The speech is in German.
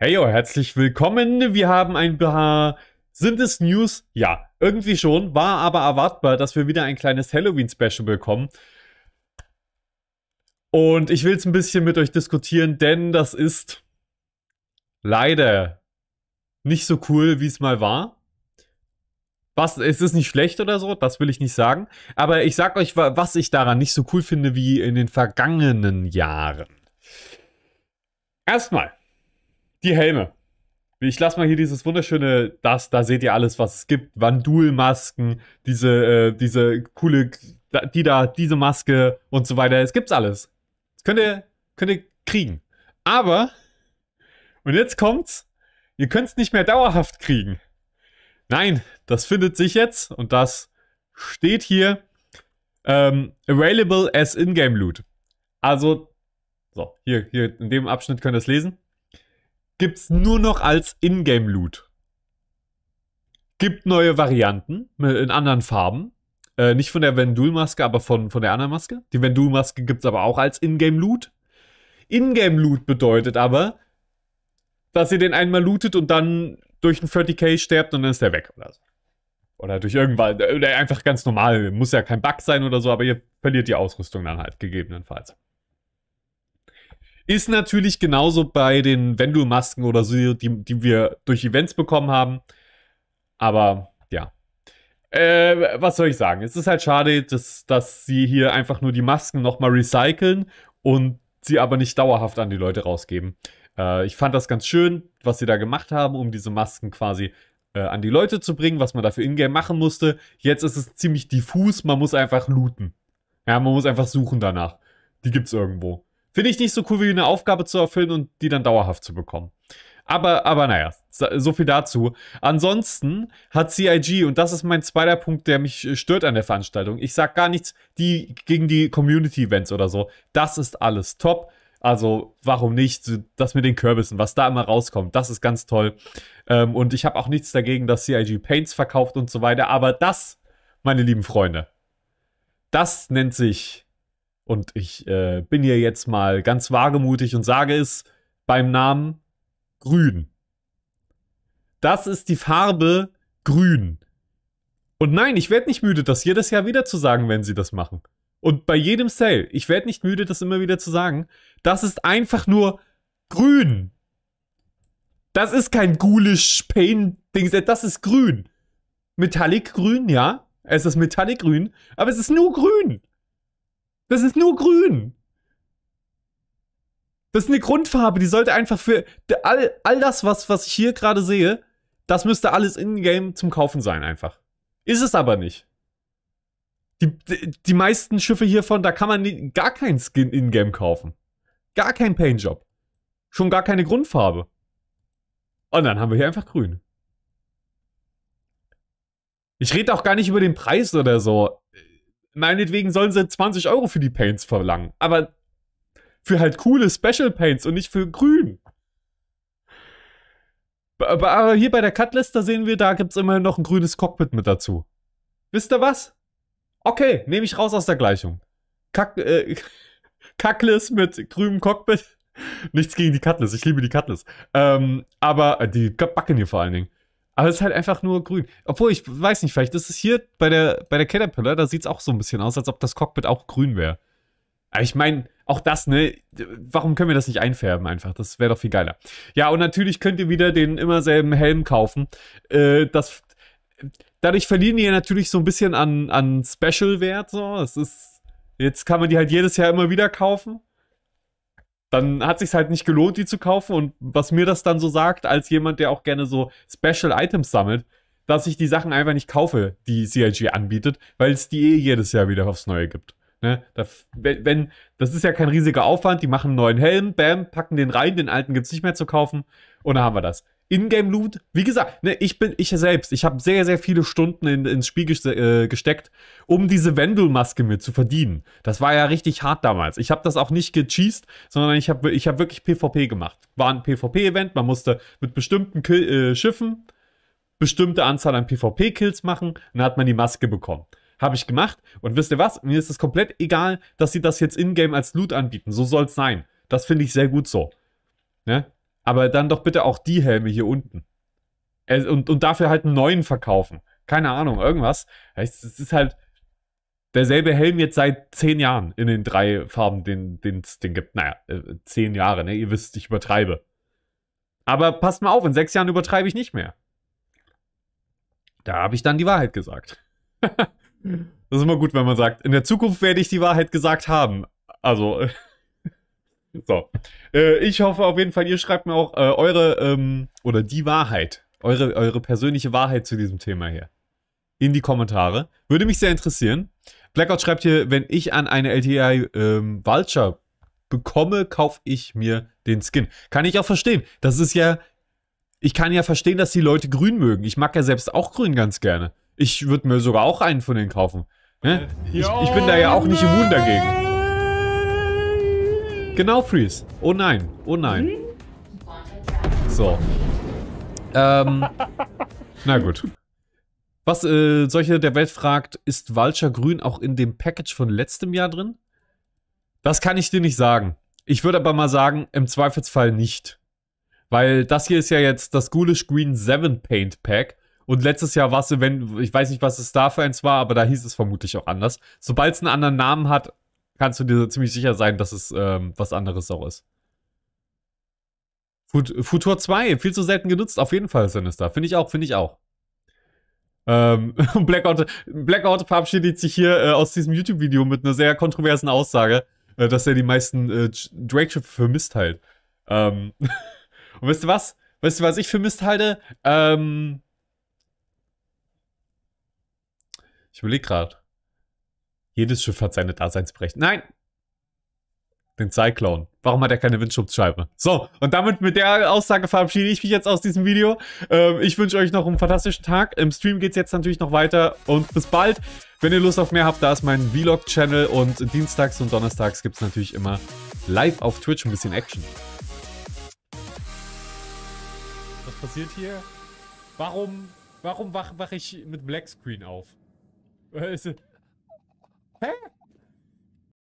Hey yo, herzlich willkommen. Wir haben ein paar. Sind es News? Ja, irgendwie schon. War aber erwartbar, dass wir wieder ein kleines Halloween-Special bekommen. Und ich will es ein bisschen mit euch diskutieren, denn das ist leider nicht so cool, wie es mal war. Was, es ist nicht schlecht oder so, das will ich nicht sagen. Aber ich sag euch, was ich daran nicht so cool finde wie in den vergangenen Jahren. Erstmal, die Helme. Ich lasse mal hier dieses wunderschöne, das, da seht ihr alles, was es gibt. Vandulmasken, diese, äh, diese coole, die da, diese Maske und so weiter. Es gibt's alles. Das könnt ihr, könnt ihr kriegen. Aber, und jetzt kommt's, ihr könnt's nicht mehr dauerhaft kriegen. Nein, das findet sich jetzt und das steht hier ähm, available as Ingame Loot. Also, so, hier, hier in dem Abschnitt könnt ihr es lesen gibt's nur noch als Ingame-Loot. Gibt neue Varianten in anderen Farben. Äh, nicht von der Vendul-Maske, aber von, von der anderen Maske. Die Vendul-Maske es aber auch als Ingame-Loot. Ingame-Loot bedeutet aber, dass ihr den einmal lootet und dann durch einen 30k sterbt und dann ist der weg oder so. Oder durch irgendwas, oder äh, einfach ganz normal, muss ja kein Bug sein oder so, aber ihr verliert die Ausrüstung dann halt, gegebenenfalls. Ist natürlich genauso bei den vendul masken oder so, die, die wir durch Events bekommen haben. Aber ja. Äh, was soll ich sagen? Es ist halt schade, dass, dass sie hier einfach nur die Masken nochmal recyceln und sie aber nicht dauerhaft an die Leute rausgeben. Äh, ich fand das ganz schön, was sie da gemacht haben, um diese Masken quasi äh, an die Leute zu bringen, was man dafür ingame machen musste. Jetzt ist es ziemlich diffus, man muss einfach looten. Ja, man muss einfach suchen danach. Die gibt's irgendwo. Finde ich nicht so cool, wie eine Aufgabe zu erfüllen und die dann dauerhaft zu bekommen. Aber, aber naja, so viel dazu. Ansonsten hat CIG, und das ist mein zweiter Punkt, der mich äh, stört an der Veranstaltung. Ich sag gar nichts die, gegen die Community-Events oder so. Das ist alles top. Also, warum nicht? Das mit den Kürbissen, was da immer rauskommt, das ist ganz toll. Ähm, und ich habe auch nichts dagegen, dass CIG Paints verkauft und so weiter. Aber das, meine lieben Freunde, das nennt sich und ich äh, bin hier jetzt mal ganz wagemutig und sage es beim Namen Grün. Das ist die Farbe Grün. Und nein, ich werde nicht müde, das jedes Jahr wieder zu sagen, wenn sie das machen. Und bei jedem Sale, ich werde nicht müde, das immer wieder zu sagen. Das ist einfach nur Grün. Das ist kein ghoulish pain ding das ist Grün. Metallic Grün, ja. Es ist Metallic Grün, aber es ist nur Grün. Das ist nur grün. Das ist eine Grundfarbe, die sollte einfach für all, all das, was, was ich hier gerade sehe, das müsste alles in-game zum Kaufen sein, einfach. Ist es aber nicht. Die, die, die meisten Schiffe hiervon, da kann man nie, gar keinen Skin in-game kaufen. Gar kein Paintjob. Schon gar keine Grundfarbe. Und dann haben wir hier einfach grün. Ich rede auch gar nicht über den Preis oder so meinetwegen sollen sie 20 Euro für die Paints verlangen. Aber für halt coole Special Paints und nicht für grün. Aber hier bei der Cutlass, da sehen wir, da gibt es immerhin noch ein grünes Cockpit mit dazu. Wisst ihr was? Okay, nehme ich raus aus der Gleichung. Kack, äh, Cutlass mit grünem Cockpit. Nichts gegen die Cutlass, ich liebe die Cutlass. Ähm, aber äh, die Backen hier vor allen Dingen. Aber es ist halt einfach nur grün. Obwohl, ich weiß nicht, vielleicht ist es hier bei der, bei der Caterpillar, da sieht es auch so ein bisschen aus, als ob das Cockpit auch grün wäre. Aber ich meine, auch das, ne? Warum können wir das nicht einfärben einfach? Das wäre doch viel geiler. Ja, und natürlich könnt ihr wieder den immer selben Helm kaufen. Äh, das, dadurch verlieren die ja natürlich so ein bisschen an, an Special-Wert. So. jetzt kann man die halt jedes Jahr immer wieder kaufen dann hat sich halt nicht gelohnt, die zu kaufen. Und was mir das dann so sagt, als jemand, der auch gerne so Special Items sammelt, dass ich die Sachen einfach nicht kaufe, die CIG anbietet, weil es die eh jedes Jahr wieder aufs Neue gibt. Ne? Das, wenn, das ist ja kein riesiger Aufwand, die machen einen neuen Helm, bam, packen den rein, den alten gibt es nicht mehr zu kaufen und dann haben wir das. Ingame-Loot, wie gesagt, ne, ich bin ich selbst, ich habe sehr, sehr viele Stunden in, ins Spiel geste äh, gesteckt, um diese Wendel-Maske mir zu verdienen. Das war ja richtig hart damals. Ich habe das auch nicht gecheased, sondern ich habe ich hab wirklich PvP gemacht. War ein PvP-Event, man musste mit bestimmten Kill äh, Schiffen bestimmte Anzahl an PvP-Kills machen, und dann hat man die Maske bekommen. Habe ich gemacht und wisst ihr was? Mir ist es komplett egal, dass sie das jetzt in-game als Loot anbieten. So soll es sein. Das finde ich sehr gut so. Ne? Aber dann doch bitte auch die Helme hier unten. Und, und dafür halt einen neuen verkaufen. Keine Ahnung, irgendwas. Es ist halt derselbe Helm jetzt seit zehn Jahren in den drei Farben, den es den gibt. Naja, äh, zehn Jahre, ne? Ihr wisst, ich übertreibe. Aber passt mal auf, in sechs Jahren übertreibe ich nicht mehr. Da habe ich dann die Wahrheit gesagt. das ist immer gut, wenn man sagt, in der Zukunft werde ich die Wahrheit gesagt haben. Also. So. Äh, ich hoffe auf jeden Fall, ihr schreibt mir auch äh, eure ähm, oder die Wahrheit, eure, eure persönliche Wahrheit zu diesem Thema hier. In die Kommentare. Würde mich sehr interessieren. Blackout schreibt hier, wenn ich an eine LTI ähm, Vulture bekomme, kaufe ich mir den Skin. Kann ich auch verstehen. Das ist ja. Ich kann ja verstehen, dass die Leute grün mögen. Ich mag ja selbst auch grün ganz gerne. Ich würde mir sogar auch einen von denen kaufen. Ne? Ich, ich bin da ja auch nicht immun dagegen. Genau, Freeze. Oh nein, oh nein. Hm? So. Ähm, na gut. Was äh, solche der Welt fragt, ist Vulture Grün auch in dem Package von letztem Jahr drin? Das kann ich dir nicht sagen. Ich würde aber mal sagen, im Zweifelsfall nicht. Weil das hier ist ja jetzt das Ghoulish Green 7 Paint Pack. Und letztes Jahr war es, wenn, ich weiß nicht, was es da für eins war, aber da hieß es vermutlich auch anders. Sobald es einen anderen Namen hat, kannst du dir ziemlich sicher sein, dass es ähm, was anderes auch ist. Fut Futur 2, viel zu selten genutzt, auf jeden Fall Sinister. Finde ich auch, finde ich auch. Ähm, Blackout, Blackout verabschiedet sich hier äh, aus diesem YouTube-Video mit einer sehr kontroversen Aussage, äh, dass er die meisten äh, Drake-Schiffe für Mist hält. Ähm, und wisst ihr was? Weißt du, was ich für Mist halte? Ähm, ich überlege gerade. Jedes Schiff hat seine Daseinsberechtigung. Nein! Den Cyclone. Warum hat er keine Windschutzscheibe? So, und damit mit der Aussage verabschiede ich mich jetzt aus diesem Video. Ähm, ich wünsche euch noch einen fantastischen Tag. Im Stream geht es jetzt natürlich noch weiter und bis bald. Wenn ihr Lust auf mehr habt, da ist mein Vlog-Channel und dienstags und donnerstags gibt es natürlich immer live auf Twitch ein bisschen Action. Was passiert hier? Warum, warum wache wach ich mit Black Screen auf? Äh, Huh?